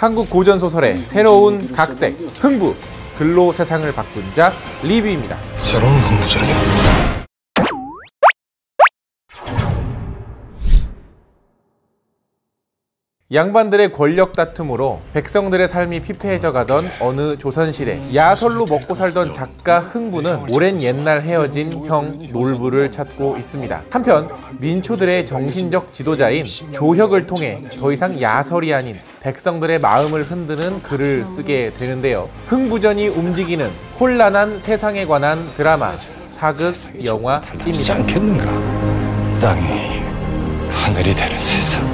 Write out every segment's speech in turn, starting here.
한국 고전 소설의 음, 새로운 각색, 흥부, 근로 세상을 바꾼 자 리뷰입니다. 새로운 흥부전이요. 양반들의 권력 다툼으로 백성들의 삶이 피폐해져 가던 어느 조선시대 야설로 먹고 살던 작가 흥부는 오랜 옛날 헤어진 형 놀부를 찾고 있습니다. 한편 민초들의 정신적 지도자인 조혁을 통해 더 이상 야설이 아닌 백성들의 마음을 흔드는 글을 쓰게 되는데요. 흥부전이 움직이는 혼란한 세상에 관한 드라마 사극 영화입니다. 않겠는가? 땅이 하늘이 되는 세상.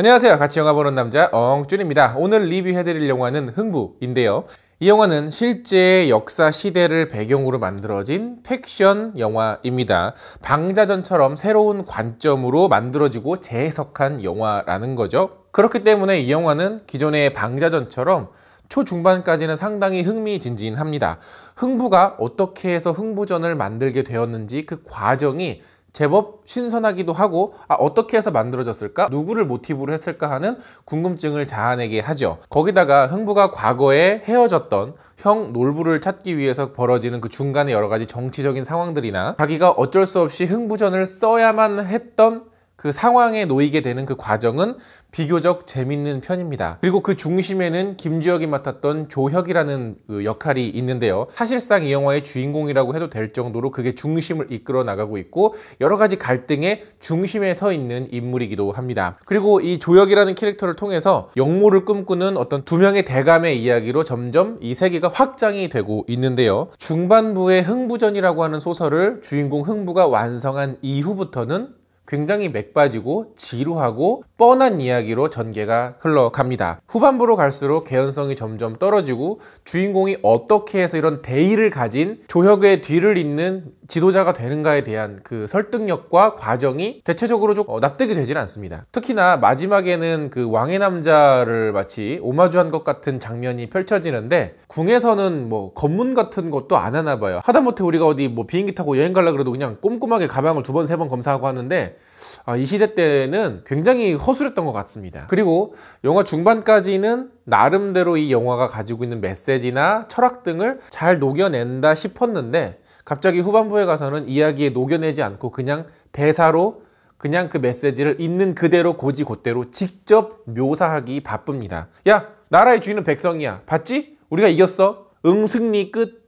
안녕하세요. 같이 영화 보는 남자 엉준입니다. 오늘 리뷰해드릴 영화는 흥부인데요. 이 영화는 실제 역사 시대를 배경으로 만들어진 팩션 영화입니다. 방자전처럼 새로운 관점으로 만들어지고 재해석한 영화라는 거죠. 그렇기 때문에 이 영화는 기존의 방자전처럼 초중반까지는 상당히 흥미진진합니다. 흥부가 어떻게 해서 흥부전을 만들게 되었는지 그 과정이 제법 신선하기도 하고 아, 어떻게 해서 만들어졌을까? 누구를 모티브로 했을까 하는 궁금증을 자아내게 하죠. 거기다가 흥부가 과거에 헤어졌던 형 놀부를 찾기 위해서 벌어지는 그중간에 여러 가지 정치적인 상황들이나 자기가 어쩔 수 없이 흥부전을 써야만 했던 그 상황에 놓이게 되는 그 과정은 비교적 재밌는 편입니다. 그리고 그 중심에는 김주혁이 맡았던 조혁이라는 그 역할이 있는데요. 사실상 이 영화의 주인공이라고 해도 될 정도로 그게 중심을 이끌어 나가고 있고 여러 가지 갈등의 중심에 서 있는 인물이기도 합니다. 그리고 이 조혁이라는 캐릭터를 통해서 영모를 꿈꾸는 어떤 두 명의 대감의 이야기로 점점 이 세계가 확장이 되고 있는데요. 중반부의 흥부전이라고 하는 소설을 주인공 흥부가 완성한 이후부터는 굉장히 맥빠지고 지루하고 뻔한 이야기로 전개가 흘러갑니다. 후반부로 갈수록 개연성이 점점 떨어지고 주인공이 어떻게 해서 이런 대의를 가진 조혁의 뒤를 잇는 지도자가 되는가에 대한 그 설득력과 과정이 대체적으로 좀 어, 납득이 되질 않습니다. 특히나 마지막에는 그 왕의 남자를 마치 오마주한 것 같은 장면이 펼쳐지는데 궁에서는 뭐 검문 같은 것도 안 하나 봐요. 하다못해 우리가 어디 뭐 비행기 타고 여행 갈라 그래도 그냥 꼼꼼하게 가방을 두 번 세 번 검사하고 하는데 아, 이 시대 때는 굉장히 허술했던 것 같습니다. 그리고 영화 중반까지는 나름대로 이 영화가 가지고 있는 메시지나 철학 등을 잘 녹여낸다 싶었는데 갑자기 후반부에 가서는 이야기에 녹여내지 않고 그냥 대사로 그냥 그 메시지를 있는 그대로 고지 곧대로 직접 묘사하기 바쁩니다. 야 나라의 주인은 백성이야. 봤지? 우리가 이겼어. 응승리 끝.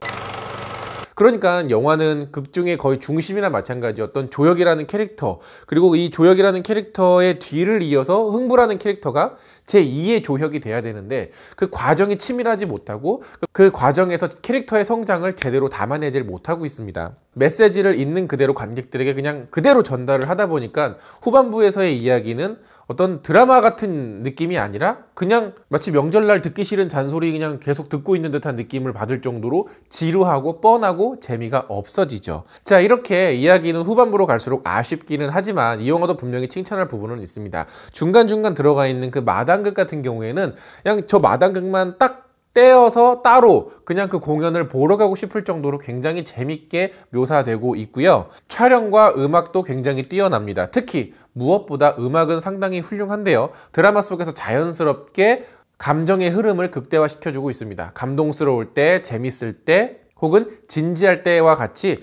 그러니까 영화는 극중의 거의 중심이나 마찬가지 어떤 조혁이라는 캐릭터 그리고 이조혁이라는 캐릭터의 뒤를 이어서 흥부라는 캐릭터가 제2의 조혁이 돼야 되는데 그 과정이 치밀하지 못하고 그, 그 과정에서 캐릭터의 성장을 제대로 담아내질 못하고 있습니다. 메시지를 있는 그대로 관객들에게 그냥 그대로 전달을 하다 보니까 후반부에서의 이야기는 어떤 드라마 같은 느낌이 아니라 그냥 마치 명절날 듣기 싫은 잔소리 그냥 계속 듣고 있는 듯한 느낌을 받을 정도로 지루하고 뻔하고 재미가 없어지죠. 자 이렇게 이야기는 후반부로 갈수록 아쉽기는 하지만 이 영화도 분명히 칭찬할 부분은 있습니다. 중간중간 들어가 있는 그 마당극 같은 경우에는 그냥 저 마당극만 딱 떼어서 따로 그냥 그 공연을 보러 가고 싶을 정도로 굉장히 재밌게 묘사되고 있고요. 촬영과 음악도 굉장히 뛰어납니다. 특히 무엇보다 음악은 상당히 훌륭한데요. 드라마 속에서 자연스럽게 감정의 흐름을 극대화시켜주고 있습니다. 감동스러울 때, 재밌을 때, 혹은 진지할 때와 같이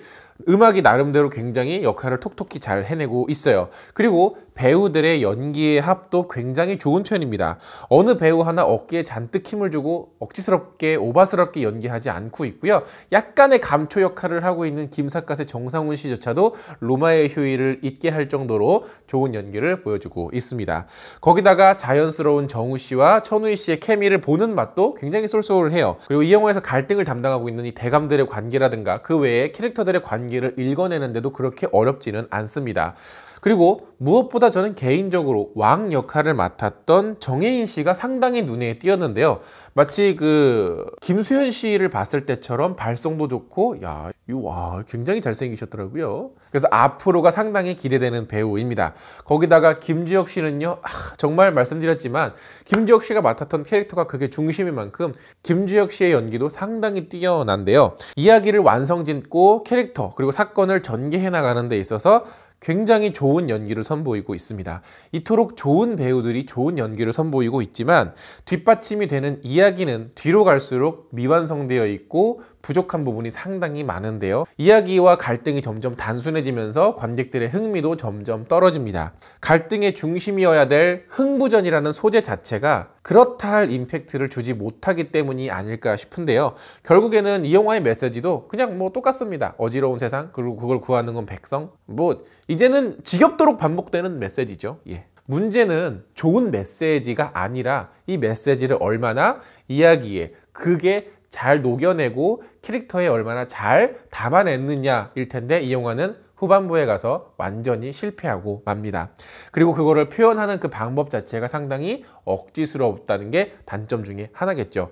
음악이 나름대로 굉장히 역할을 톡톡히 잘 해내고 있어요. 그리고 배우들의 연기의 합도 굉장히 좋은 편입니다. 어느 배우 하나 어깨에 잔뜩 힘을 주고 억지스럽게 오바스럽게 연기하지 않고 있고요. 약간의 감초 역할을 하고 있는 김사갓의 정상훈 씨조차도 로마의 효율을 잊게 할 정도로 좋은 연기를 보여주고 있습니다. 거기다가 자연스러운 정우 씨와 천우희 씨의 케미를 보는 맛도 굉장히 쏠쏠해요. 그리고 이 영화에서 갈등을 담당하고 있는 이 대감들의 관계라든가 그 외에 캐릭터들의 관계 관계를 읽어내는데도 그렇게 어렵지는 않습니다. 그리고 무엇보다 저는 개인적으로 왕 역할을 맡았던 정혜인 씨가 상당히 눈에 띄었는데요. 마치 그 김수현 씨를 봤을 때처럼 발성도 좋고 야, 와 굉장히 잘생기셨더라고요. 그래서 앞으로가 상당히 기대되는 배우입니다. 거기다가 김주혁 씨는요. 아, 정말 말씀드렸지만 김주혁 씨가 맡았던 캐릭터가 그게 중심인 만큼 김주혁 씨의 연기도 상당히 뛰어난데요. 이야기를 완성짓고 캐릭터 그리고 사건을 전개해 나가는 데 있어서 굉장히 좋은 연기를 선보이고 있습니다. 이토록 좋은 배우들이 좋은 연기를 선보이고 있지만 뒷받침이 되는 이야기는 뒤로 갈수록 미완성되어 있고 부족한 부분이 상당히 많은데요. 이야기와 갈등이 점점 단순해지면서 관객들의 흥미도 점점 떨어집니다. 갈등의 중심이어야 될 흥부전이라는 소재 자체가 그렇다 할 임팩트를 주지 못하기 때문이 아닐까 싶은데요. 결국에는 이 영화의 메시지도 그냥 뭐 똑같습니다. 어지러운 세상 그리고 그걸 구하는 건 백성 뭐 이제는 지겹도록 반복되는 메시지죠. 예. 문제는 좋은 메시지가 아니라 이 메시지를 얼마나 이야기에 그게 잘 녹여내고 캐릭터에 얼마나 잘 담아냈느냐일 텐데 이 영화는 후반부에 가서 완전히 실패하고 맙니다. 그리고 그거를 표현하는 그 방법 자체가 상당히 억지스럽다는 게 단점 중에 하나겠죠.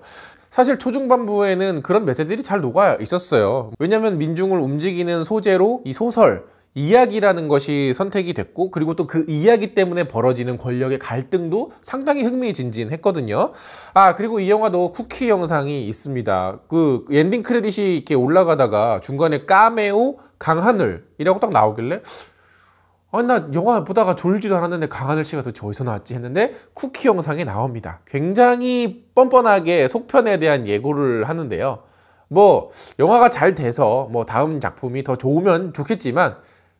사실 초중반부에는 그런 메시지들이 잘 녹아 있었어요. 왜냐하면 민중을 움직이는 소재로 이 소설, 이야기라는 것이 선택이 됐고 그리고 또 그 이야기 때문에 벌어지는 권력의 갈등도 상당히 흥미진진했거든요. 아 그리고 이 영화도 쿠키 영상이 있습니다. 그 엔딩 크레딧이 이렇게 올라가다가 중간에 까메오 강하늘이라고 딱 나오길래 아니 나 영화 보다가 졸지도 않았는데 강하늘 씨가 도대체 어디서 나왔지 했는데 쿠키 영상에 나옵니다. 굉장히 뻔뻔하게 속편에 대한 예고를 하는데요. 뭐 영화가 잘 돼서 뭐 다음 작품이 더 좋으면 좋겠지만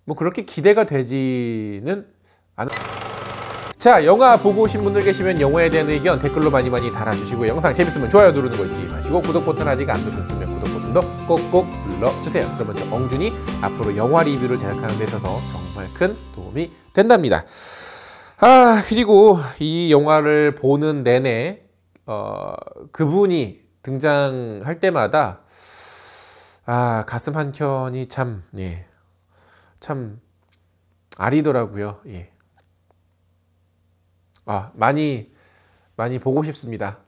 뭐 그렇게 기대가 되지는 않... 아자 영화 보고 오신 분들 계시면 영화에 대한 의견 댓글로 많이 많이 달아주시고 영상 재밌으면 좋아요 누르는 거 잊지 마시고 구독 버튼 아직 안 누르셨으면 구독 버튼도 꼭꼭 눌러주세요 그러면 저 엉준이 앞으로 영화 리뷰를 제작하는 데 있어서 정말 큰 도움이 된답니다 아 그리고 이 영화를 보는 내내 어, 그분이 등장할 때마다 아 가슴 한 켠이 참 예, 참 아리더라고요. 예. 아, 많이 많이 보고 싶습니다.